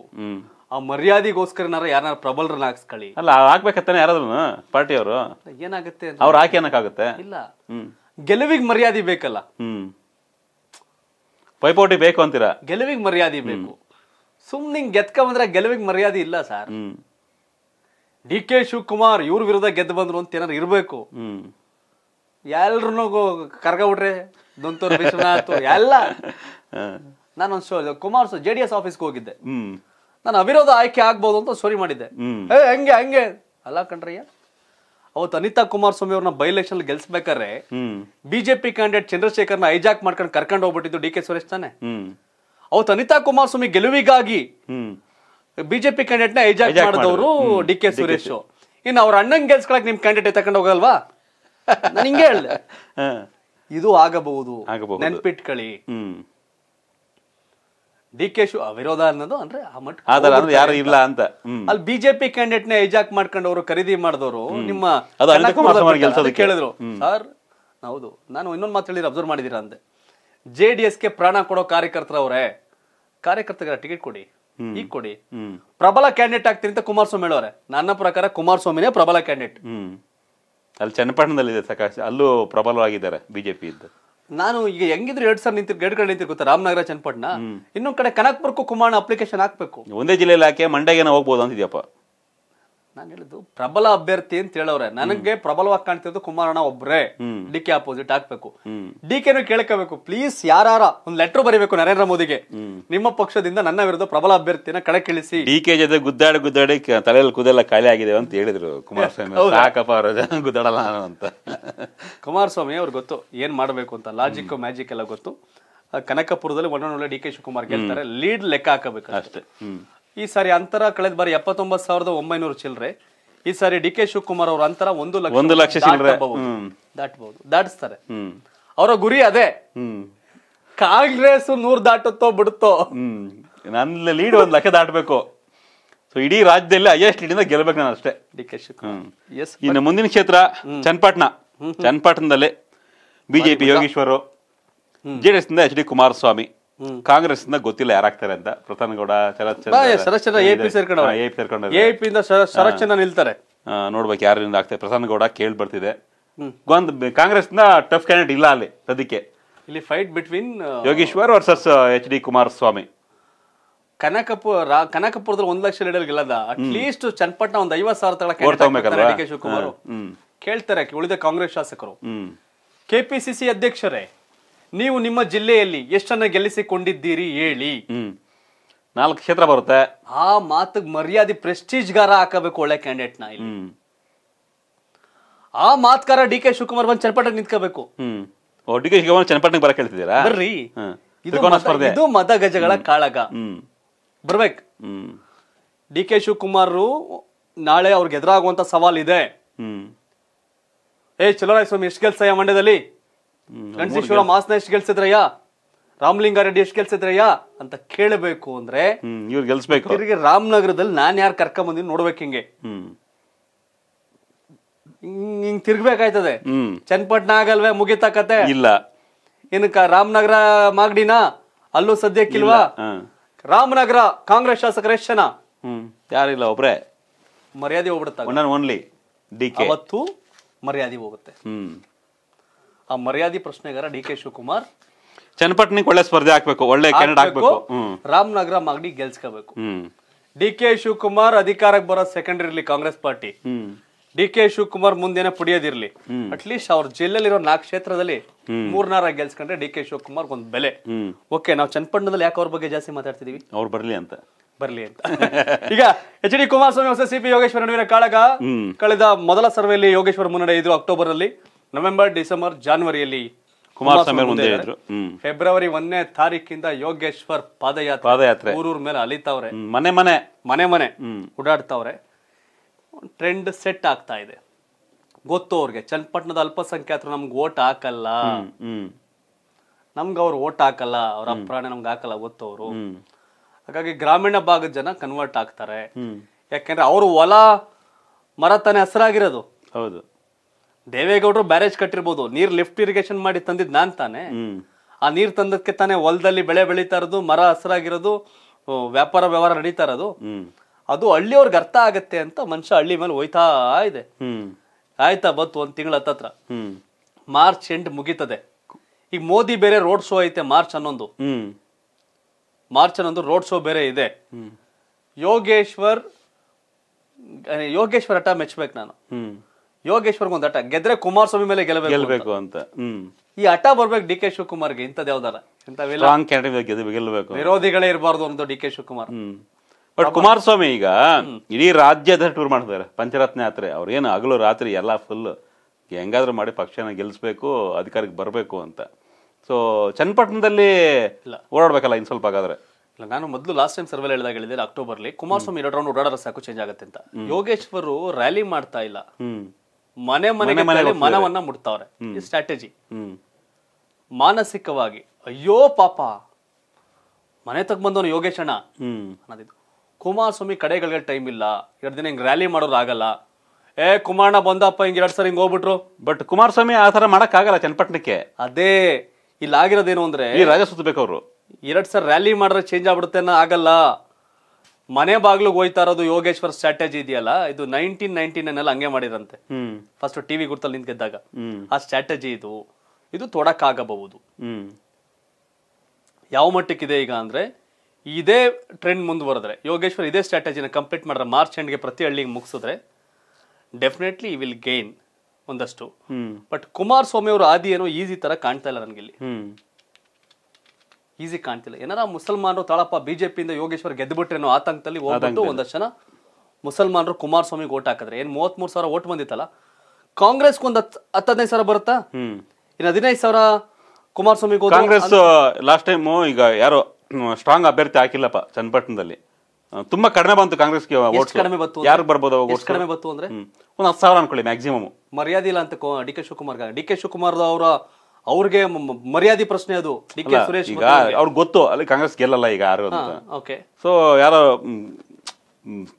ಆ ಮರ್ಯಾದೆಗೋಸ್ಕರನಾರ ಯಾರು ಪ್ರಬಲರನ್ನ ಹಾಕ್ಸ್ಕೊಳ್ಳಿ ಅಲ್ಲ ಹಾಕ್ಬೇಕತ್ತಾನೆ ಯಾರಾದ್ರು ಅವರು ಏನಾಗುತ್ತೆ ಅವ್ರು ಹಾಕಿ ಏನಕ್ಕಾಗುತ್ತೆ ಇಲ್ಲ ಗೆಲುವಿಗೆ ಮರ್ಯಾದೆ ಬೇಕಲ್ಲ ಪೈಪೋಟಿ ಬೇಕು ಅಂತೀರಾ ಗೆಲುವಿಗೆ ಮರ್ಯಾದೆ ಬೇಕು ಸುಮ್ಮನೆ ಗೆದ್ಕ ಬಂದ್ರೆ ಗೆಲುವಿಗೆ ಮರ್ಯಾದೆ ಇಲ್ಲ ಸರ್ ಡಿ ಕೆ ಶಿವಕುಮಾರ್ ಇವ್ರ ವಿರುದ್ಧ ಗೆದ್ದು ಬಂದ್ರು ಅಂತ ಏನಾರು ಇರಬೇಕು ಎಲ್ರೂ ಕರ್ಕೊಬಿಟ್ರೆ ದುಂತೂರು ವಿಶ್ವನಾಥ್ ಎಲ್ಲ ನಾನು ಸ್ಟೋರಿ ಕುಮಾರ್ ಜೆ ಡಿ ಆಫೀಸ್ಗೆ ಹೋಗಿದ್ದೆ ನಾನು ಅವಿರೋಧ ಆಯ್ಕೆ ಆಗ್ಬೋದು ಅಂತ ಸ್ಟೋರಿ ಮಾಡಿದ್ದೆ ಏ ಹಂಗೆ ಹಂಗೆ ಅಲ್ಲ ಕಣ್ರಯ್ಯ ಅವತ್ತು ಅನಿತಾ ಕುಮಾರಸ್ವಾಮಿ ಅವ್ರನ್ನ ಬೈ ಎಲೆಕ್ಷನ್ ಗೆಲ್ಸ್ಬೇಕಾದ್ರೆ ಬಿಜೆಪಿ ಕ್ಯಾಂಡಿಡೇಟ್ ಚಂದ್ರಶೇಖರ್ನ ಹೈಜಾಕ್ ಮಾಡ್ಕೊಂಡು ಕರ್ಕೊಂಡು ಹೋಗ್ಬಿಟ್ಟಿದ್ದು ಡಿ ಕೆ ಸುರೇಶ್ ತಾನೆ ಅವತ್ತು ಅನಿತಾ ಕುಮಾರಸ್ವಾಮಿ ಗೆಲುವಿಗಾಗಿ ಬಿಜೆಪಿ ಕ್ಯಾಂಡಿಡೇಟ್ ನ ಐಜಾಕ್ ಮಾಡಿದವರು ಡಿ ಕೆ ಸುರೇಶ್ ಇನ್ನು ಅವ್ರ ಅಣ್ಣನ್ ಗೆಲ್ಸ್ಕೊಳಕ್ ನಿಮ್ ಕ್ಯಾಂಡಿಡೇಟ್ ತಗೊಂಡು ಹೋಗಲ್ವಾ ನಾನು ಹಿಂಗೆ ಇದು ಆಗಬಹುದು ನೆನ್ಪಿಟ್ಕೊಳ್ಳಿ ಡಿ ಕೆ ಶಿವ ವಿರೋಧ ಅನ್ನೋದು ಅಂದ್ರೆ ಆ ಯಾರು ಇಲ್ಲ ಅಂತ ಅಲ್ಲಿ ಬಿಜೆಪಿ ಕ್ಯಾಂಡಿಡೇಟ್ ನ ಎಜಾಕ್ ಮಾಡ್ಕೊಂಡವರು ಖರೀದಿ ಮಾಡಿದವರು ನಿಮ್ಮ ಕೇಳಿದ್ರು ಸರ್ ಹೌದು ನಾನು ಇನ್ನೊಂದು ಮಾತು ಹೇಳಿದ್ರೆ ಅಬ್ಸರ್ವ್ ಮಾಡಿದೀರ ಅಂತ ಜೆ ಡಿ ಪ್ರಾಣ ಕೊಡೋ ಕಾರ್ಯಕರ್ತರವರೇ ಕಾರ್ಯಕರ್ತರ ಟಿಕೆಟ್ ಕೊಡಿ ಈಗ ಕೊಡಿ ಪ್ರಬಲ ಕ್ಯಾಂಡಿಡೇಟ್ ಆಗ್ತೀನಿ ಅಂತ ಕುಮಾರಸ್ವಾಮಿ ಹೇಳೋರೆ ನನ್ನ ಪ್ರಕಾರ ಕುಮಾರಸ್ವಾಮಿನೇ ಪ್ರಬಲ ಕ್ಯಾಂಡಿಡೇಟ್ ಅಲ್ಲಿ ಚನ್ನಪಟ್ಟಣದಲ್ಲಿದೆ ಸಕಾಶ್ ಅಲ್ಲೂ ಪ್ರಬಲವಾಗಿದ್ದಾರೆ ಬಿಜೆಪಿ ಇದ್ದು ನಾನು ಈಗ ಹೆಂಗಿದ್ರು ಎರಡ್ ಸಾವಿರ ನಿಂತು ಎರಡು ಕಡೆ ಗೊತ್ತಾ ರಾಮನಗರ ಚನ್ನಪಟ್ಟಣ ಇನ್ನೊಂದ್ ಕಡೆ ಕನಕ್ಪುರ್ಕು ಕುಮಾರ್ ಅಪ್ಲಿಕೇಶನ್ ಹಾಕ್ಬೇಕು ಒಂದೇ ಜಿಲ್ಲೆಯಲ್ಲಿ ಹಾಕಿ ಮಂಡ್ಯಗೆ ಹೋಗ್ಬೋದು ಅಂತಿದ್ಯಪ್ಪ ನಾನು ಹೇಳಿದ್ದು ಪ್ರಬಲ ಅಭ್ಯರ್ಥಿ ಅಂತ ಹೇಳೋರೆ ನನಗೆ ಪ್ರಬಲವಾಗಿ ಕಾಣ್ತಿರೋದು ಕುಮಾರಣ್ಣ ಒಬ್ರೆ ಡಿ ಕೆ ಅಪೋಸಿಟ್ ಹಾಕ್ಬೇಕು ಡಿ ಕೆನ ಕೇಳ್ಕೋಬೇಕು ಪ್ಲೀಸ್ ಯಾರ ಒಂದು ಲೆಟರ್ ಬರೀಬೇಕು ನರೇಂದ್ರ ಮೋದಿಗೆ ನಿಮ್ಮ ಪಕ್ಷದಿಂದ ನನ್ನ ವಿರುದ್ಧ ಪ್ರಬಲ ಅಭ್ಯರ್ಥಿನ ಕಣಕ್ಕಿಳಿಸಿ ಡಿ ಕೆ ಜೊತೆ ಗುದ್ದಾಡಿ ಗುದ್ದಾಡಿ ತಲೆಯಲ್ಲಿ ಕುದೆಲ್ಲ ಖಾಲಿ ಆಗಿದೆ ಅಂತ ಹೇಳಿದ್ರು ಕುಮಾರಸ್ವಾಮಿ ಗುದ್ದಾಡಲ್ಲ ಅಂತ ಕುಮಾರಸ್ವಾಮಿ ಅವ್ರಿಗೆ ಗೊತ್ತು ಏನ್ ಮಾಡಬೇಕು ಅಂತ ಲಾಜಿಕ್ ಮ್ಯಾಜಿಕ್ ಎಲ್ಲ ಗೊತ್ತು ಕನಕಪುರದಲ್ಲಿ ಒಳ್ಳೆ ಡಿ ಕೆ ಶಿವಕುಮಾರ್ ಗೆಲ್ತಾರೆ ಲೀಡ್ ಲೆಕ್ಕ ಹಾಕಬೇಕು ಅಷ್ಟೇ ಈ ಸಾರಿ ಅಂತರ ಕಳೆದ ಬಾರಿ ಎಪ್ಪತ್ತೊಂಬತ್ತು ಸಾವಿರದ ಒಂಬೈನೂರು ಚಿಲ್ಲರೆ ಈ ಸಾರಿ ಡಿ ಕೆ ಶಿವಕುಮಾರ್ ಅವರ ಅಂತರ ಒಂದು ಲಕ್ಷ ಒಂದು ಲಕ್ಷ ಚಿಲ್ಲರೆ ದಾಟಬಹುದು ದಾಟಿಸ್ತಾರೆ ಅವರ ಗುರಿ ಅದೇ ಕಾಂಗ್ರೆಸ್ ನೂರ್ ದಾಟುತ್ತೋ ಬಿಡುತ್ತೋ ನನ್ನ ಲೀಡ್ ಒಂದ್ ಲಕ್ಷ ದಾಟಬೇಕು ಸೊ ಇಡೀ ರಾಜ್ಯದಲ್ಲಿ ಹೈಯೆಸ್ಟ್ ಲೀಡಿಂದ ಗೆಲ್ಬೇಕು ನಾನು ಅಷ್ಟೇ ಡಿ ಕೆ ಶಿವಕುಮಾರ್ ಇನ್ನು ಮುಂದಿನ ಕ್ಷೇತ್ರ ಚನ್ನಪಟ್ಟಣ ಚನ್ನಪಟ್ಟಣದಲ್ಲಿ ಬಿಜೆಪಿ ಯೋಗೀಶ್ವರ್ ಜೆಡಿಎಸ್ ನಿಂದ ಎಚ್ ಡಿ ಕುಮಾರಸ್ವಾಮಿ ಕಾಂಗ್ರೆಸ್ ಗೊತ್ತಿಲ್ಲ ಯಾರಾಗ್ತಾರೆ ಅಂತ ಪ್ರತಾನ್ ಗೌಡ ಶರತ್ ಸೇರ್ಕೊಂಡ್ ಎಂದ ಶರತ್ ಪಿ ಇಂದ ನಿಲ್ತಾರೆ ನೋಡ್ಬೇಕು ಯಾರಿಂದ ಆಗ್ತಾರೆ ಗೌಡ ಕೇಳಿ ಬರ್ತಿದೆ ಕಾಂಗ್ರೆಸ್ ನ ಟಫ್ ಕ್ಯಾಂಡಿಡೇಟ್ ಇಲ್ಲ ಅಲ್ಲಿ ಸದ್ಯಕ್ಕೆ ಇಲ್ಲಿ fight between Yogeshwar versus H D Kumaraswamy Kanakapura ಕನಕಪುರದಲ್ಲಿ ಒಂದ್ ಲಕ್ಷ ಲೀಡರ್ ಗೆಲ್ಲದ ಅಟ್ಲೀಸ್ಟ್ ಚನ್ನಪಟ್ಟಣ ಒಂದ್ ಐವತ್ ಸಾವಿರ ತಗೊಳಕ್ ಶಿವಕುಮಾರ್ ಕೇಳ್ತಾರೆ ಉಳಿದ ಕಾಂಗ್ರೆಸ್ ಶಾಸಕರು ಕೆಪಿಸಿಸಿ ಅಧ್ಯಕ್ಷರೇ ನೀವು ನಿಮ್ಮ ಜಿಲ್ಲೆಯಲ್ಲಿ ಎಷ್ಟನ್ನ ಗೆಲ್ಲಿಸಿಕೊಂಡಿದ್ದೀರಿ ಹೇಳಿ ನಾಲ್ಕು ಕ್ಷೇತ್ರ ಬರುತ್ತೆ ಆ ಮಾತಿಗೆ ಮರ್ಯಾದೆ ಪ್ರೆಸ್ಟೀಜ್ಗಾರ ಹಾಕಬೇಕು ಒಳ್ಳೆ ಕ್ಯಾಂಡಿಡೇಟ್ನ ಇಲ್ಲಿ ಆ ಮಾತ್ಕಾರ ಡಿ ಕೆ ಶಿವಕುಮಾರ್ ಬಂದ್ ಚನ್ನಪಟ್ಟ ನಿಂತ್ಕೋಬೇಕು ಡಿ ಬರಕ್ಕೆ ಹೇಳ್ತಿದ್ದೀರಾ ಇದು ಮತ ಗಜಗಳ ಕಾಳಗ ಬರ್ಬೇಕು ಡಿ ಕೆ ಶಿವಕುಮಾರ್ ನಾಳೆ ಅವ್ರಿಗೆ ಎದುರಾಗುವಂತ ಸವಾಲ್ ಇದೆ ಏ ಚಲೋರಾಯ ಸ್ವಾಮಿ ಎಷ್ಟು ಕೆಲಸ ಮಂಡ್ಯದಲ್ಲಿ ಗಣೇಶ್ವರ ಮಾಸ್ನ ಎಷ್ಟು ಗೆಲ್ಸಿದ್ರಯ್ಯ ರಾಮಲಿಂಗಾರೆಡ್ಡಿ ಎಷ್ಟು ಗೆಲ್ಸಿದ್ರಯ್ಯ ಅಂತ ಕೇಳಬೇಕು ಅಂದ್ರೆ ಇವ್ರು ಗೆಲ್ಸ್ಬೇಕು ಇವರಿಗೆ ರಾಮನಗರದಲ್ಲಿ ನಾನು ಯಾರು ಕರ್ಕೊಂಡ್ ಬಂದಿನಿ ನೋಡ್ಬೇಕು ಹಿಂಗೆ ಹಿಂಗ್ ತಿರ್ಗ್ಬೇಕಾಯ್ತದೆ ಚನ್ನಪಟ್ಟಣ ಆಗಲ್ವೇ ಮುಗಿತ ಕತೆ ಇಲ್ಲ ಏನಕ್ಕ ರಾಮನಗರ ಮಾಗಡಿನ ಅಲ್ಲೂ ಸದ್ಯಕ್ಕಿಲ್ವಾ ರಾಮನಗರ ಕಾಂಗ್ರೆಸ್ ಶಾಸಕರ ಎಷ್ಟು ಜನ ಯಾರಿಲ್ಲ ಒಬ್ರೆ ಮರ್ಯಾದೆ ಹೋಗ್ಬಿಡುತ್ತೆ ಒನ್ಲಿ ಓನ್ಲಿ ಅವತ್ತು ಮರ್ಯಾದೆ ಹೋಗುತ್ತೆ ಆ ಮರ್ಯಾದಿ ಪ್ರಶ್ನೆಗಾರ ಡಿ ಕೆ ಶಿವಕುಮಾರ್ ಚನ್ನಪಟ್ಟಣಕ್ಕೆ ಒಳ್ಳೆ ಸ್ಪರ್ಧೆ ಹಾಕ್ಬೇಕು ಒಳ್ಳೆ ಕ್ಯಾಂಡಿಡೇಟ್ ರಾಮನಗರ ಮಾಗಡಿ ಗೆಲ್ಸ್ಕೋಬೇಕು ಡಿ ಕೆ ಶಿವಕುಮಾರ್ ಅಧಿಕಾರಕ್ಕೆ ಬರೋ ಸೆಕೆಂಡ್ ಇರ್ಲಿ Congress party D K Shivakumar ಮುಂದೇನೆ ಪುಡಿಯೋದಿರ್ಲಿ ಅಟ್ಲೀಸ್ಟ್ ಅವ್ರ ಜಿಲ್ಲೆಲಿರೋ ನಾಲ್ಕು ಕ್ಷೇತ್ರದಲ್ಲಿ ಮೂರ್ನಾರ ಗೆಲ್ಸ್ಕೊಂಡ್ರೆ ಡಿ ಕೆ ಶಿವಕುಮಾರ್ ಒಂದ್ ಬೆಲೆ ಓಕೆ ನಾವು ಚನ್ನಪಟ್ಟಣದಲ್ಲಿ ಯಾಕೆ ಅವ್ರ ಬಗ್ಗೆ ಜಾಸ್ತಿ ಮಾತಾಡ್ತಿದೀವಿ ಅವ್ರು ಬರ್ಲಿ ಅಂತ ಬರ್ಲಿ ಅಂತ ಈಗ H D Kumaraswamy CP Yogeshwar ನಡುವಿನ ಕಾಳಗ ಕಳೆದ ಮೊದಲ ಸರ್ವೆಯಲ್ಲಿ ಯೋಗೇಶ್ವರ ಮುನ್ನಡೆ ಇದ್ರು ಅಕ್ಟೋಬರ್ ಅಲ್ಲಿ ನವೆಂಬರ್ ಡಿಸೆಂಬರ್ ಜಾನ್ವರಿಯಲ್ಲಿ ಕುಮಾರಸ್ವಾಮಿ ಮುಂದೆ ಫೆಬ್ರವರಿ ಒಂದನೇ ತಾರೀಕಿಂದ ಯೋಗೇಶ್ವರ್ ಪಾದಯಾತ್ರೆ ಪಾದಯಾತ್ರೆ ಊರೂರ್ ಮೇಲೆ ಅಲಿತಾವ್ರೆ ಮನೆ ಮನೆ ಮನೆ ಮನೆ ಓಡಾಡ್ತಾವ್ರೆ ಟ್ರೆಂಡ್ ಸೆಟ್ ಆಗ್ತಾ ಇದೆ ಗೊತ್ತು ಅವ್ರಿಗೆ ಚನ್ನಪಟ್ಟಣದ ಅಲ್ಪಸಂಖ್ಯಾತರು ನಮ್ಗೆ ಓಟ್ ಹಾಕಲ್ಲ ನಮ್ಗೆ ಅವ್ರು ಓಟ್ ಹಾಕಲ್ಲ ಅವ್ರ ಅಪ್ರಾಣ ನಮ್ಗೆ ಹಾಕಲ್ಲ ಗೊತ್ತು ಅವರು ಹಾಗಾಗಿ ಗ್ರಾಮೀಣ ಭಾಗದ ಜನ ಕನ್ವರ್ಟ್ ಆಗ್ತಾರೆ ಯಾಕೆಂದ್ರೆ ಅವರು ಹೊಲ ಮರ ತಾನೇ ಹಸ್ರಾಗಿರೋದು ಹೌದು ದೇವೇಗೌಡರು ಬ್ಯಾರೇಜ್ ಕಟ್ಟಿರ್ಬೋದು ನೀರ್ ಲಿಫ್ಟ್ ಇರಿಗೇಷನ್ ಮಾಡಿ ತಂದಿದ್ ನಾನ್ ತಾನೆ ಆ ನೀರ್ ತಂದಕ್ಕೆ ತಾನೇ ಹೊಲದಲ್ಲಿ ಬೆಳೆ ಬೆಳೀತಾ ಇರೋದು ಮರ ಹಸಿರಾಗಿರೋದು ವ್ಯಾಪಾರ ವ್ಯವಹಾರ ನಡೀತಾ ಇರೋದು ಅದು ಹಳ್ಳಿಯವ್ರಿಗೆ ಅರ್ಥ ಆಗತ್ತೆ ಅಂತ ಮನುಷ್ಯ ಹಳ್ಳಿ ಮೇಲೆ ಹೋಯ್ತಾ ಇದೆ ಆಯ್ತಾ ಬತ್ತು ಒಂದ್ ತಿಂಗಳ ಹತ್ತತ್ರ ಮಾರ್ಚ್ ಎಂಟ್ ಮುಗೀತದೆ ಈಗ ಮೋದಿ ಬೇರೆ ರೋಡ್ ಶೋ ಐತೆ ಮಾರ್ಚ್ ಹನ್ನೊಂದು ಮಾರ್ಚ್ ಹನ್ನೊಂದು ರೋಡ್ ಶೋ ಬೇರೆ ಇದೆ ಯೋಗೇಶ್ವರ್ ಯೋಗೇಶ್ವರ್ ಹಠ ಮೆಚ್ಬೇಕು ನಾನು ಒಂದ್ ಹಠ ಗೆದ್ರೆ ಕುಮಾರಸ್ವಾಮಿ ಮೇಲೆ ಗೆಲ್ಲಬೇಕು ಗೆಲ್ಲಬೇಕು ಅಂತ ಹ್ಮ್ ಈ ಹಠ ಬರ್ಬೇಕು ಡಿ ಕೆ ಶಿವಕುಮಾರ್ಗೆ ಇಂಥದ್ದು ಯಾವ್ದಾರ ಗೆಲ್ಲಬೇಕು ವಿರೋಧಿಗಳೇ ಇರಬಾರ್ದು ಅಂತ D K Shivakumar hmm but Kumaraswamy ಈಗ ಇಡೀ ರಾಜ್ಯದ ಟೂರ್ ಮಾಡ್ತಿದ್ದಾರೆ ಪಂಚರತ್ನ ಯಾತ್ರೆ ಅವ್ರೇನು ಹಗಲು ರಾತ್ರಿ ಎಲ್ಲ ಫುಲ್ ಹೆಂಗಾದ್ರೂ ಮಾಡಿ ಪಕ್ಷನ ಗೆಲ್ಲಿಸ್ಬೇಕು ಅಧಿಕಾರಕ್ಕೆ ಬರಬೇಕು ಅಂತ ಸೊ ಚನ್ನಪಟ್ಟಣದಲ್ಲಿ ಓಡಾಡ್ಬೇಕಲ್ಲ ಇನ್ನು ಸ್ವಲ್ಪ ಹಾಗಾದ್ರೆ ಇಲ್ಲ ನಾನು ಮೊದಲು ಲಾಸ್ಟ್ ಟೈಮ್ ಸರ್ವೆಲ್ ಹೇಳಿದಾಗ ಹೇಳಿದೆ ಅಕ್ಟೋಬರ್ಲಿ ಕುಮಾರಸ್ವಾಮಿ ಎರಡು ರೌಂಡ್ ಓಡಾಡೋ ಸಾಕು ಚೇಂಜ್ ಆಗುತ್ತೆ ಅಂತ ಯೋಗೇಶ್ವರು ರ್ಯಾಲಿ ಮಾಡ್ತಾ ಇಲ್ಲ ಮನೆ ಮನೆಗೆ ಮನೆ ಮನವನ್ನ ಮುಟ್ತಾವ್ರೆ ಸ್ಟ್ರಾಟಜಿ ಮಾನಸಿಕವಾಗಿ ಅಯ್ಯೋ ಪಾಪ ಮನೆ ತಗ ಬಂದವನು ಯೋಗೇಶ್ ಅಣ್ಣ ಅನ್ನೋದಿದ್ದು ಕುಮಾರಸ್ವಾಮಿ ಕಡೆಗಳಿಗೆ ಟೈಮ್ ಇಲ್ಲ ಎರಡು ದಿನ ಹಿಂಗ್ ರ್ಯಾಲಿ ಆಗಲ್ಲ ಏ ಕುಮಾರಣ್ಣ ಬಂದಪ್ಪ ಹಿಂಗ್ ಎರಡ್ ಸರಿ ಹಿಂಗ್ ಹೋಗ್ಬಿಟ್ರು ಬಟ್ ಕುಮಾರಸ್ವಾಮಿ ಆ ತರ ಮಾಡಕ್ ಆಗಲ್ಲ ಚನ್ನಪಟ್ಟಣಕ್ಕೆ ಅದೇ ಆಗಿರೋದೇನು ಅಂದ್ರೆ ಈ ರಾಜ ಅವರು ಎರಡ್ ಸರ್ ರ್ಯಾಲಿ ಮಾಡ್ರೆ ಚೇಂಜ್ ಆಗ್ಬಿಡುತ್ತೆ ಆಗಲ್ಲ ಮನೆ ಬಾಗ್ಲಿಗೆ ಹೋಯ್ತಾ ಇರೋದು ಯೋಗೇಶ್ವರ್ ಸ್ಟ್ರಾಟಜಿ ಇದೆಯಲ್ಲ ಇದು ನೈನ್ಟೀನ್ ನೈನ್ಟಿ ನೈನ್ ಅಲ್ಲಿ ಹಂಗೆ ಮಾಡಿರಂತೆ ಫಸ್ಟ್ ಟಿವಿ ಗುರ್ತಲ್ಲಿ ನಿಂತ ಗೆದ್ದಾಗ ಆ ಸ್ಟ್ರಾಟಜಿ ಇದು ಇದು ತೊಡಕಾಗಬಹುದು ಯಾವ ಮಟ್ಟಕ್ಕಿದೆ ಈಗ ಅಂದ್ರೆ ಇದೇ ಟ್ರೆಂಡ್ ಮುಂದುವರೆದ್ರೆ ಯೋಗೇಶ್ವರ್ ಇದೇ ಸ್ಟ್ರಾಟಜಿನ ಕಂಪ್ಲೀಟ್ ಮಾಡ್ರೆ ಮಾರ್ಚ್ ಎಂಡ್ಗೆ ಪ್ರತಿ ಹಳ್ಳಿಗೆ ಮುಗಿಸಿದ್ರೆ ಡೆಫಿನೆಟ್ಲಿ ವಿಲ್ ಗೇನ್ ಒಂದಷ್ಟು ಬಟ್ ಕುಮಾರಸ್ವಾಮಿ ಅವರು ಆದಿ ಏನೋ ಈಸಿ ತರ ಕಾಣ್ತಾ ಇಲ್ಲ ನನಗೆ ಇಲ್ಲಿ ಈಸಿ ಕಾಣ್ತಿಲ್ಲ ಏನಾರ ಮುಸಲ್ಮಾನರು ತಳಪ್ಪ ಬಿಜೆಪಿಯಿಂದ ಯೋಗೇಶ್ವರ್ ಗೆದ್ದುಬಿಟ್ರೆ ಅನ್ನೋ ಆತಂಕದಲ್ಲಿ ಹೋಗ್ಬಿಟ್ಟು ಒಂದಷ್ಟು ಜನ ಮುಸಲ್ಮಾನರು ಕುಮಾರಸ್ವಾಮಿಗೆ ಓಟ್ ಹಾಕಿದ್ರೆ ಏನು ಮೂವತ್ಮೂರು ಸಾವಿರ ಓಟ್ ಬಂದಿತ್ತಲ್ಲ ಕಾಂಗ್ರೆಸ್ಗೆ ಒಂದು ಹತ್ತು ಹದಿನೈದು ಸಾವಿರ ಬರುತ್ತಾ ಇನ್ನು ಹದಿನೈದು ಸಾವಿರ ಕುಮಾರಸ್ವಾಮಿ ಕಾಂಗ್ರೆಸ್ ಲಾಸ್ಟ್ ಟೈಮ್ ಈಗ ಯಾರೋ ಸ್ಟ್ರಾಂಗ್ ಅಭ್ಯರ್ಥಿ ಹಾಕಿಲ್ಲಪ್ಪ ಚನ್ನಪಟ್ಟಣದಲ್ಲಿ ತುಂಬಾ ಕಡಿಮೆ ಬಂತು ಕಾಂಗ್ರೆಸ್ಗೆ ಕಡಿಮೆ ಬಂತು ಯಾರು ಬರ್ಬೋದು ಕಡಿಮೆ ಬಂತು ಅಂದ್ರೆ ಒಂದು ಹತ್ತು ಸಾವಿರ ಅನ್ಕೊಳ್ಳಿ ಮ್ಯಾಕ್ಸಿಮಮ್ ಮರ್ಯಾದಿಲ್ಲ ಅಂತ D K Shivakumar D K Shivakumar ಅವರ ಅವ್ರಿಗೆ ಮರ್ಯಾದೆ ಪ್ರಶ್ನೆ ಅದು ಡಿ ಕೆ ಸುರೇಶ್ ಈಗ ಅವ್ರಿಗೆ ಗೊತ್ತು ಅಲ್ಲಿ ಕಾಂಗ್ರೆಸ್ ಗೆಲ್ಲಲ್ಲ ಈಗ ಯಾರು ಅಂತ ಸೊ ಯಾರೋ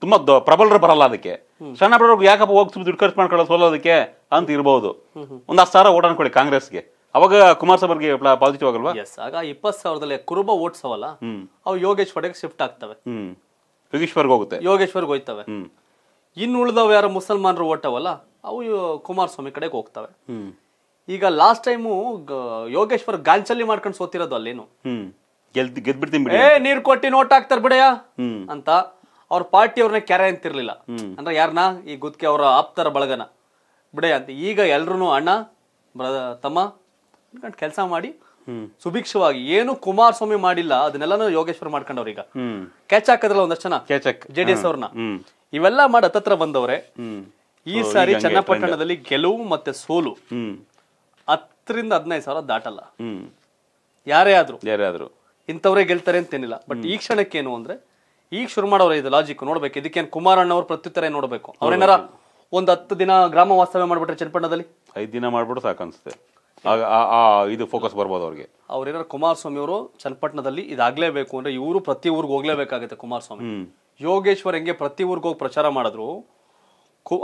ತುಂಬಾ ಪ್ರಬಲರು ಬರಲ್ಲ ಅದಕ್ಕೆ ಸಣ್ಣ ಬಡವ್ರಿಗೆ ಯಾಕಪ್ಪ ಹೋಗಿ ಸುಮ್ಮನೆ ದುಡ್ಡು ಖರ್ಚು ಮಾಡ್ಕೊಳ್ಳೋ ಸೋಲೋದಕ್ಕೆ ಅಂತ ಇರ್ಬೋದು ಒಂದ್ ಹತ್ತು ಸಾವಿರ ಓಟ್ ಅನ್ಕೊಳ್ಳಿ ಕಾಂಗ್ರೆಸ್ಗೆ ಅವಾಗ ಕುಮಾರಸ್ವಾಮಿಗೆ ಪಾಸಿಟಿವ್ ಆಗಲ್ವಾ ಎಸ್ ಆಗ ಇಪ್ಪತ್ತು ಸಾವಿರದಲ್ಲಿ ಕುರುಬ ಓಟ್ಸ್ ಅವಲ್ಲ ಅವು ಯೋಗೇಶ್ ಶಿಫ್ಟ್ ಆಗ್ತವೆ ಯೋಗೇಶ್ವರ್ಗೆ ಹೋಗುತ್ತೆ ಯೋಗೇಶ್ವರ್ಗೆ ಹೋಯ್ತವೆ ಇನ್ನು ಉಳಿದವು ಯಾರು ಮುಸಲ್ಮಾನರು ಓಟವಲ್ಲ ಅವು ಕುಮಾರಸ್ವಾಮಿ ಕಡೆಗೆ ಹೋಗ್ತವೆ ಈಗ ಲಾಸ್ಟ್ ಟೈಮು ಯೋಗೇಶ್ವರ್ ಗಾಂಚಲ್ಲಿ ಮಾಡ್ಕೊಂಡು ಸೋತಿರೋದು ಅಲ್ಲೇನು ಗೆದ್ಬಿಡ್ತೀನಿ ಏ ನೀರ್ ಕೊಟ್ಟಿ ನೋಟ್ ಹಾಕ್ತಾರ ಬಿಡಯ ಅಂತ ಅವ್ರ ಪಾರ್ಟಿ ಅವ್ರನ್ನ ಕೆರೆ ಅಂತಿರ್ಲಿಲ್ಲ ಅಂದ್ರೆ ಯಾರನ್ನ ಈ ಗುದ್ಕೆ ಅವರ ಆಪ್ತರ ಬಳಗನ ಬಿಡಯ ಅಂತ ಈಗ ಎಲ್ರು ಅಣ್ಣ ತಮ್ಮ ಕೆಲಸ ಮಾಡಿ ಸುಭಿಕ್ಷವಾಗಿ ಏನು ಕುಮಾರಸ್ವಾಮಿ ಮಾಡಿಲ್ಲ ಅದನ್ನೆಲ್ಲ ಯೋಗೇಶ್ವರ್ ಮಾಡ್ಕೊಂಡವ್ರ ಈಗ ಕ್ಯಾಚ್ ಹಾಕದ್ರಲ್ಲ ಒಂದಷ್ಟು ಜನ ಜೆ ಡಿ ಎಸ್ ಅವ್ರನ್ನ ಇವೆಲ್ಲ ಮಾಡಿ ಹತ್ರ ಬಂದವ್ರೆ ಈ ಸಾರಿ ಚನ್ನಪಟ್ಟಣದಲ್ಲಿ ಗೆಲುವು ಮತ್ತೆ ಸೋಲು ಹತ್ತರಿಂದ ಹದಿನೈದು ಸಾವಿರ ದಾಟಲ್ಲ ಯಾರೇ ಆದ್ರೂ ಯಾರೇ ಆದ್ರೂ ಇಂಥವ್ರೇ ಗೆಲ್ತಾರೆ ಅಂತೇನಿಲ್ಲ ಬಟ್ ಈ ಕ್ಷಣಕ್ಕೆ ಏನು ಅಂದ್ರೆ ಈಗ ಶುರು ಮಾಡೋರ ಇದು ಲಾಜಿಕ್ ನೋಡ್ಬೇಕು ಇದಕ್ಕೇನು ಕುಮಾರಣ್ಣವ್ರ ಪ್ರತ್ಯುತ್ತರ ನೋಡ್ಬೇಕು ಅವ್ರೇನಾರ ಒಂದ್ ಹತ್ತು ದಿನ ಗ್ರಾಮ ವಾಸ್ತವ್ಯ ಮಾಡ್ಬಿಟ್ರೆ ಚನ್ನಪಟ್ಟಣದಲ್ಲಿ ಐದು ದಿನ ಮಾಡ್ಬಿಟ್ಟು ಸಾಕನ್ಸುತ್ತೆ ಇದು ಫೋಕಸ್ ಬರ್ಬೋದು ಅವ್ರಿಗೆ ಅವ್ರೇನಾರು ಕುಮಾರಸ್ವಾಮಿ ಅವರು ಚನ್ನಪಟ್ಟಣದಲ್ಲಿ ಇದಾಗ್ಲೇಬೇಕು ಅಂದ್ರೆ ಇವರು ಪ್ರತಿ ಊರಿಗೆ ಹೋಗ್ಲೇಬೇಕಾಗುತ್ತೆ ಕುಮಾರಸ್ವಾಮಿ ಯೋಗೇಶ್ವರ್ ಹೆಂಗೆ ಪ್ರತಿ ಊರಿಗೆ ಹೋಗಿ ಪ್ರಚಾರ ಮಾಡಿದ್ರು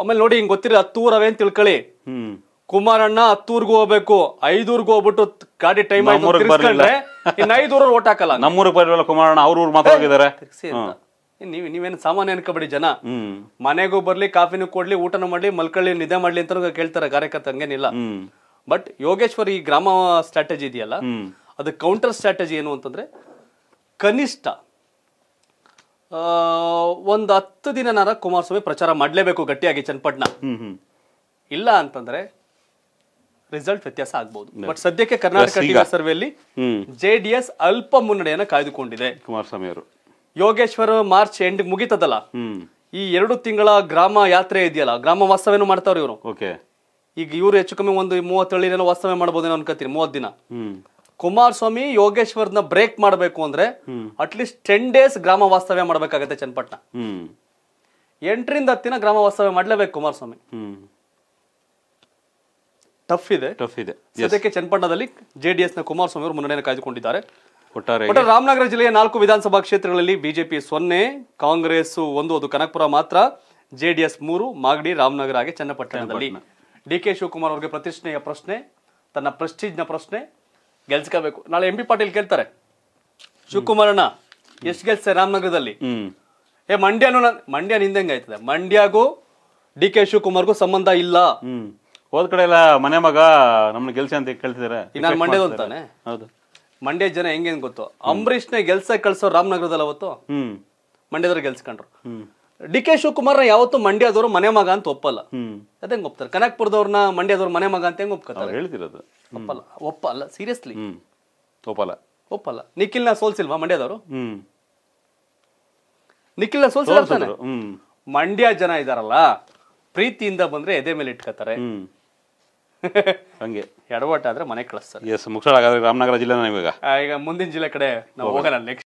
ಆಮೇಲೆ ನೋಡಿ ಹಿಂಗೆ ಗೊತ್ತಿರೋ ಹತ್ತು ಅವೇನ್ ತಿಳ್ಕೊಳ್ಳಿ ಕುಮಾರಣ್ಣ ಹತ್ತೂರ್ಗೂ ಹೋಗ್ಬೇಕು ಐದೂರ್ಗ ಹೋಗ್ಬಿಟ್ಟು ಗಾಡಿ ಟೈಮ್ ಇನ್ನು ಐದೂರ ಓಟ್ ಹಾಕಲ್ಲ ನಮ್ಮೂರಿಗೆ ಬರಲಿಲ್ಲ ಕುಮಾರಣ್ಣ ಅವ್ರ ಊರು ಮಾತಾಡಿದ್ದಾರೆ ನೀವ್ ನೀವೇನು ಸಾಮಾನ್ಯ ಅನ್ಕೋಬೇಡಿ ಜನ ಮನೆಗೂ ಬರ್ಲಿ ಕಾಫಿನೂ ಕೊಡ್ಲಿ ಊಟನೂ ಮಾಡ್ಲಿ ಮಲ್ಕೊಳ್ಳಿ ನಿದ್ದೆ ಮಾಡ್ಲಿ ಅಂತ ಕೇಳ್ತಾರೆ ಕಾರ್ಯಕರ್ತ ಹಂಗೇನಿಲ್ಲ ಬಟ್ ಯೋಗೇಶ್ವರ್ ಈ ಗ್ರಾಮ ಸ್ಟ್ರಾಟಜಿ ಇದೆಯಲ್ಲ ಅದು ಕೌಂಟರ್ ಸ್ಟ್ರಾಟಜಿ ಏನು ಅಂತಂದ್ರೆ ಕನಿಷ್ಠ ಒಂದು ಹತ್ತು ದಿನನಾರ ಕುಮಾರಸ್ವಾಮಿ ಪ್ರಚಾರ ಮಾಡಲೇಬೇಕು ಗಟ್ಟಿಯಾಗಿ ಚನ್ನಪಟ್ಟಣ ಇಲ್ಲ ಅಂತಂದ್ರೆ ರಿಸಲ್ಟ್ ವ್ಯತ್ಯಾಸ ಆಗ್ಬಹುದು ಬಟ್ ಸದ್ಯಕ್ಕೆ ಕರ್ನಾಟಕ ಸರ್ವೆಯಲ್ಲಿ ಜೆಡಿಎಸ್ ಅಲ್ಪ ಮುನ್ನಡೆಯನ್ನ ಕಾಯ್ದುಕೊಂಡಿದೆ ಕುಮಾರಸ್ವಾಮಿ ಅವರು ಯೋಗೇಶ್ವರ್ ಮಾರ್ಚ್ ಎಂಡ್ ಮುಗಿತದಲ್ಲ ಈ ಎರಡು ತಿಂಗಳ ಗ್ರಾಮ ಯಾತ್ರೆ ಇದೆಯಲ್ಲ ಗ್ರಾಮ ವಾಸ್ತವ್ಯನೂ ಮಾಡ್ತಾವ್ರಿ ಇವರು ಈಗ ಇವರು ಹೆಚ್ಚು ಕಮ್ಮಿ ಒಂದು ಮೂವತ್ತೇಳು ಏನೋ ವಾಸ್ತವ್ಯ ಮಾಡ್ಬೋದೇನೋ ಅನ್ಕತ್ತಿರಿ ಮೂವತ್ತು ದಿನ ಕುಮಾರಸ್ವಾಮಿ ಯೋಗೇಶ್ವರ್ನ ಬ್ರೇಕ್ ಮಾಡಬೇಕು ಅಂದ್ರೆ ಅಟ್ಲೀಸ್ಟ್ ಟೆನ್ ಡೇಸ್ ಗ್ರಾಮ ವಾಸ್ತವ್ಯ ಮಾಡಬೇಕಾಗತ್ತೆ ಚನ್ನಪಟ್ಟಣ ಎಂಟರಿಂದ ಹತ್ತಿನ ಗ್ರಾಮ ವಾಸ್ತವ್ಯ ಮಾಡಲೇಬೇಕು ಕುಮಾರಸ್ವಾಮಿ ಟಫ್ ಇದೆ ಟಫ್ ಇದೆ ಸದ್ಯಕ್ಕೆ ಚನ್ನಪಟ್ಟಣದಲ್ಲಿ ಜೆಡಿಎಸ್ ನ ಕುಮಾರಸ್ವಾಮಿ ಅವರು ಮುನ್ನಡೆಯನ್ನು ಕಾಯ್ದುಕೊಂಡಿದ್ದಾರೆ ಒಟ್ಟಾರೆ ರಾಮನಗರ ಜಿಲ್ಲೆಯ ನಾಲ್ಕು ವಿಧಾನಸಭಾ ಕ್ಷೇತ್ರಗಳಲ್ಲಿ ಬಿಜೆಪಿ ಸೊನ್ನೆ ಕಾಂಗ್ರೆಸ್ ಒಂದು ಅದು ಕನಕಪುರ ಮಾತ್ರ ಜೆಡಿಎಸ್ ಮೂರು ಮಾಗಡಿ ರಾಮನಗರ ಹಾಗೆ ಚನ್ನಪಟ್ಟಣದಲ್ಲಿ ಡಿ ಕೆ ಶಿವಕುಮಾರ್ ಅವರಿಗೆ ಪ್ರತಿಷ್ಠೆಯ ಪ್ರಶ್ನೆ ತನ್ನ ಪ್ರೆಸ್ಟೀಜ್ನ ಪ್ರಶ್ನೆ ಗೆಲ್ಸ್ಕೋಬೇಕು ನಾಳೆ ಎಂ ಬಿ ಪಾಟೀಲ್ ಕೇಳ್ತಾರೆ ಶಿವಕುಮಾರಣ್ಣ ಎಷ್ಟು ಗೆಲ್ಸ ರಾಮನಗರದಲ್ಲಿ ಏ ಮಂಡ್ಯನು ಮಂಡ್ಯ ನಿಂದಂಗೆ ಆಯ್ತದೆ ಮಂಡ್ಯಗೂ ಡಿ ಕೆ ಶಿವಕುಮಾರ್ಗೂ ಸಂಬಂಧ ಇಲ್ಲ ಹೋದ ಕಡೆ ಎಲ್ಲ ಮನೆ ಮಗ ನಮ್ ಗೆಲ್ಸಿ ಅಂತ ಕೇಳ್ತಿದಾರೆ ಮಂಡ್ಯ ಅಂತಾನೆ ಹೌದು ಮಂಡ್ಯ ಜನ ಹೆಂಗೇನ್ ಗೊತ್ತು ನ ಗೆಲ್ಸ ಕಳ್ಸೋ ರಾಮನಗರದಲ್ಲಿ ಅವತ್ತು ಮಂಡ್ಯದವ್ರು ಗೆಲ್ಸ್ಕೊಂಡ್ರು ಡಿ ಕೆ ಶಿವಕುಮಾರ್ ಯಾವತ್ತು ಮಂಡ್ಯದವರು ಮನೆ ಮಗ ಅಂತ ಒಪ್ಪಲ್ಲ ಹೆಂಗ್ ಒಪ್ತಾರೆ ಕನಕಪುರದವ್ರನ್ನ ಮಂಡ್ಯದವ್ರು ಮನೆ ಮಗ ಅಂತ ಹೆಂಗ್ ಒಪ್ಕೊತಾರೆ ಹೇಳ್ತಿರೋದು ಒಪ್ಪಲ್ಲ ಒಪ್ಪಲ್ಲ ಸೀರಿಯಸ್ಲಿ ಒಪ್ಪಲ್ಲ ಒಪ್ಪಲ್ಲ ನಿಖಿಲ್ನ ಸೋಲ್ಸಿಲ್ವಾ ಮಂಡ್ಯದವರು ನಿಖಿಲ್ನ ಸೋಲ್ಸಿಲ್ಲ ಮಂಡ್ಯ ಜನ ಇದಾರಲ್ಲ ಪ್ರೀತಿಯಿಂದ ಬಂದ್ರೆ ಎದೆ ಮೇಲೆ ಇಟ್ಕೋತಾರೆ ಹಂಗೇ ಹೆಡವಟ್ ಆದ್ರೆ ಮನೆ ಕಳಸ್ತಾರೆ ಎಸ್ ಮುಖಾಳ ಆಗಾದ್ರೆ ರಾಮನಗರ ಜಿಲ್ಲೆನ ನಿಮಗ ಈಗ ಮುಂದಿನ ಜಿಲ್ಲೆ ಕಡೆ ನಾವು ಹೋಗಲ್ಲ ನೆಕ್ಸ್ಟ್